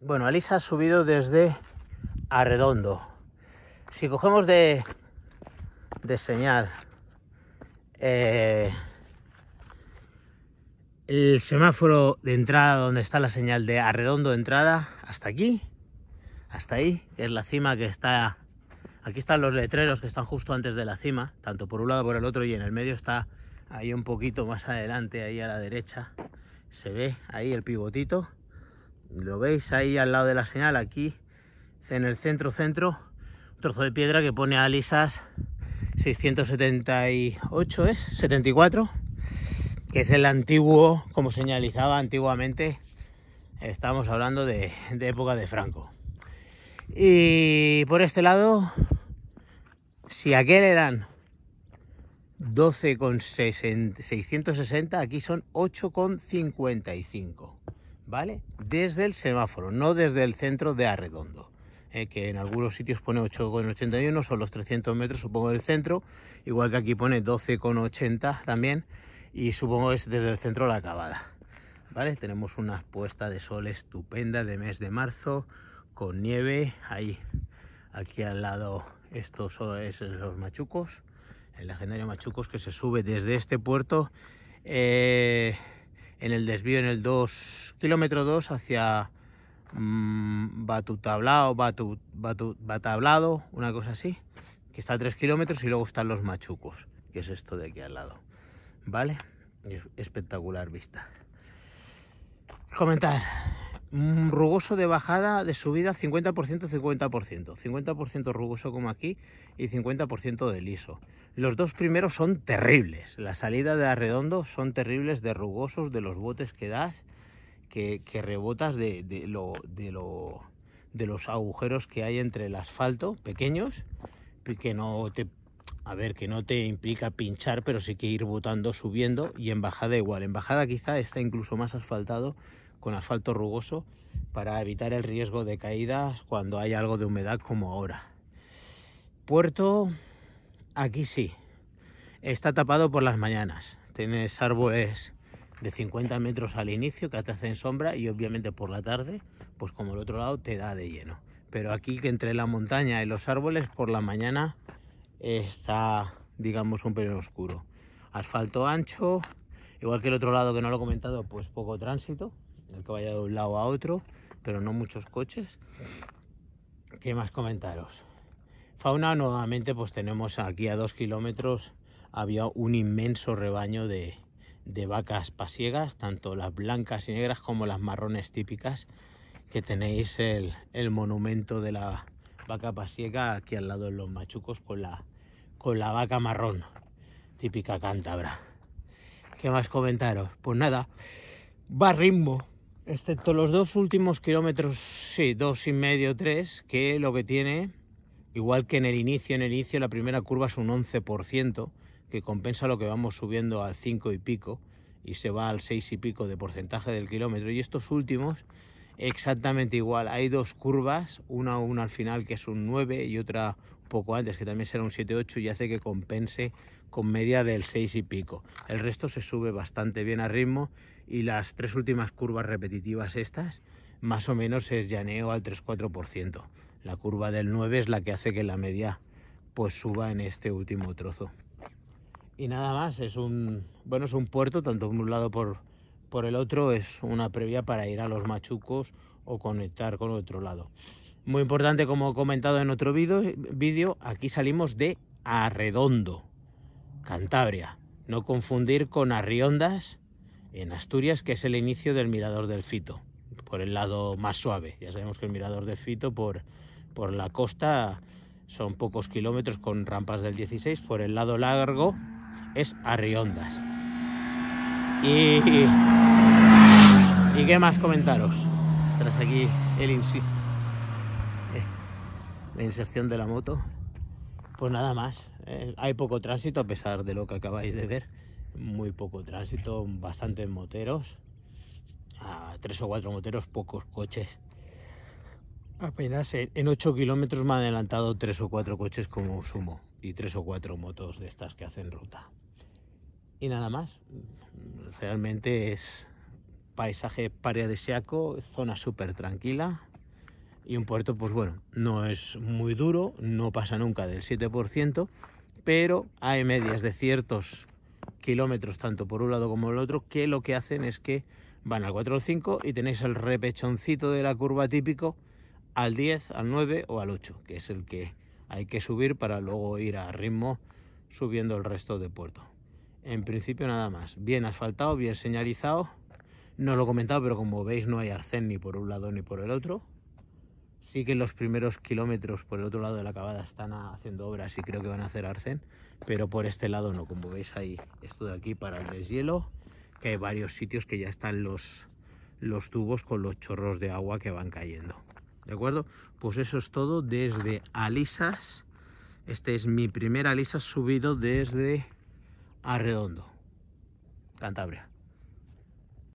Bueno, Alisa ha subido desde Arredondo. Si cogemos de, señal eh, el semáforo de entrada donde está la señal de Arredondo de entrada, hasta aquí, hasta ahí, que es la cima que está... Aquí están los letreros que están justo antes de la cima, tanto por un lado por el otro y en el medio está ahí un poquito más adelante, ahí a la derecha, se ve ahí el pivotito lo veis ahí al lado de la señal, aquí en el centro centro, un trozo de piedra que pone a 678 es 74, que es el antiguo, como señalizaba antiguamente, estamos hablando de, época de Franco. Y por este lado, si aquí le dan 12,660, aquí son 8,55. ¿vale? Desde el semáforo, no desde el centro de Arredondo. Eh, que en algunos sitios pone 8,81, son los 300 metros, supongo, del centro, igual que aquí pone 12,80 también, y supongo es desde el centro la acabada. ¿Vale? Tenemos una puesta de sol estupenda de mes de marzo, con nieve, ahí, aquí al lado, estos son los machucos, el legendario machucos que se sube desde este puerto. Eh, en el desvío en el 2, kilómetro 2 hacia Batutablado, mm, Batutablao, Batablado, una cosa así, que está a 3 kilómetros y luego están los machucos, que es esto de aquí al lado. ¿Vale? espectacular vista. Comentar. Mm, rugoso de bajada, de subida, 50%, 50%. 50% rugoso como aquí y 50% de liso. Los dos primeros son terribles. La salida de Arredondo son terribles, de rugosos, de los botes que das, que, rebotas de, lo, de, los agujeros que hay entre el asfalto, pequeños, que no te a ver, que no te implica pinchar, pero sí que ir botando, subiendo y en bajada igual. En bajada quizá está incluso más asfaltado, con asfalto rugoso, para evitar el riesgo de caídas cuando hay algo de humedad como ahora. Puerto aquí sí. Está tapado por las mañanas. Tienes árboles de 50 metros al inicio que te hacen sombra y obviamente por la tarde, pues como el otro lado, te da de lleno. Pero aquí que entre la montaña y los árboles, por la mañana está, digamos, un pelín oscuro. Asfalto ancho, igual que el otro lado que no lo he comentado, pues poco tránsito, el que vaya de un lado a otro, pero no muchos coches. ¿Qué más comentaros? Fauna nuevamente pues tenemos aquí a dos kilómetros había un inmenso rebaño de, vacas pasiegas, tanto las blancas y negras como las marrones típicas, que tenéis el, monumento de la vaca pasiega aquí al lado de los machucos con la, con la vaca marrón, típica cántabra. ¿Qué más comentaros? Pues nada, va ritmo, excepto los dos últimos kilómetros, sí, dos y medio, tres, que lo que tiene Igual que en el inicio, en el inicio la primera curva es un 11%, que compensa lo que vamos subiendo al 5 y pico y se va al 6 y pico de porcentaje del kilómetro. Y estos últimos exactamente igual. Hay dos curvas, una, al final que es un 9 y otra un poco antes que también será un 7-8 y hace que compense con media del 6 y pico. El resto se sube bastante bien a ritmo y las tres últimas curvas repetitivas estas más o menos es llaneo al 3-4%. La curva del 9 es la que hace que la media pues suba en este último trozo. Y nada más, es un, bueno, es un puerto, tanto por un lado por, por el otro, es una previa para ir a los machucos o conectar con otro lado. Muy importante, como he comentado en otro vídeo, aquí salimos de Arredondo, Cantabria. No confundir con Arriondas, en Asturias, que es el inicio del Mirador del Fito, por el lado más suave. Ya sabemos que el Mirador del Fito por por la costa son pocos kilómetros con rampas del 16, por el lado largo es Arriondas. Y, y qué más comentaros. Tras aquí el eh, la inserción de la moto. Pues nada más. Eh, hay poco tránsito a pesar de lo que acabáis de ver. Muy poco tránsito, bastantes moteros. tres o cuatro moteros, pocos coches. Apenas en 8 kilómetros me han adelantado 3 o 4 coches como sumo y 3 o 4 motos de estas que hacen ruta. Y nada más, realmente es paisaje paradisiaco zona súper tranquila y un puerto pues bueno, no es muy duro, no pasa nunca del 7%, pero hay medias de ciertos kilómetros tanto por un lado como el otro que lo que hacen es que van al 4 o 5 y tenéis el repechoncito de la curva típico al 10, al 9 o al 8, que es el que hay que subir para luego ir a ritmo subiendo el resto de puerto. En principio nada más, bien asfaltado, bien señalizado, no lo he comentado, pero como veis no hay arcén ni por un lado ni por el otro. Sí que los primeros kilómetros por el otro lado de la acabada están haciendo obras y creo que van a hacer arcén, pero por este lado no, como veis hay esto de aquí para el deshielo, que hay varios sitios que ya están los, los tubos con los chorros de agua que van cayendo. ¿de acuerdo? Pues eso es todo desde Alisas. Este es mi primer Alisas subido desde Arredondo, Cantabria.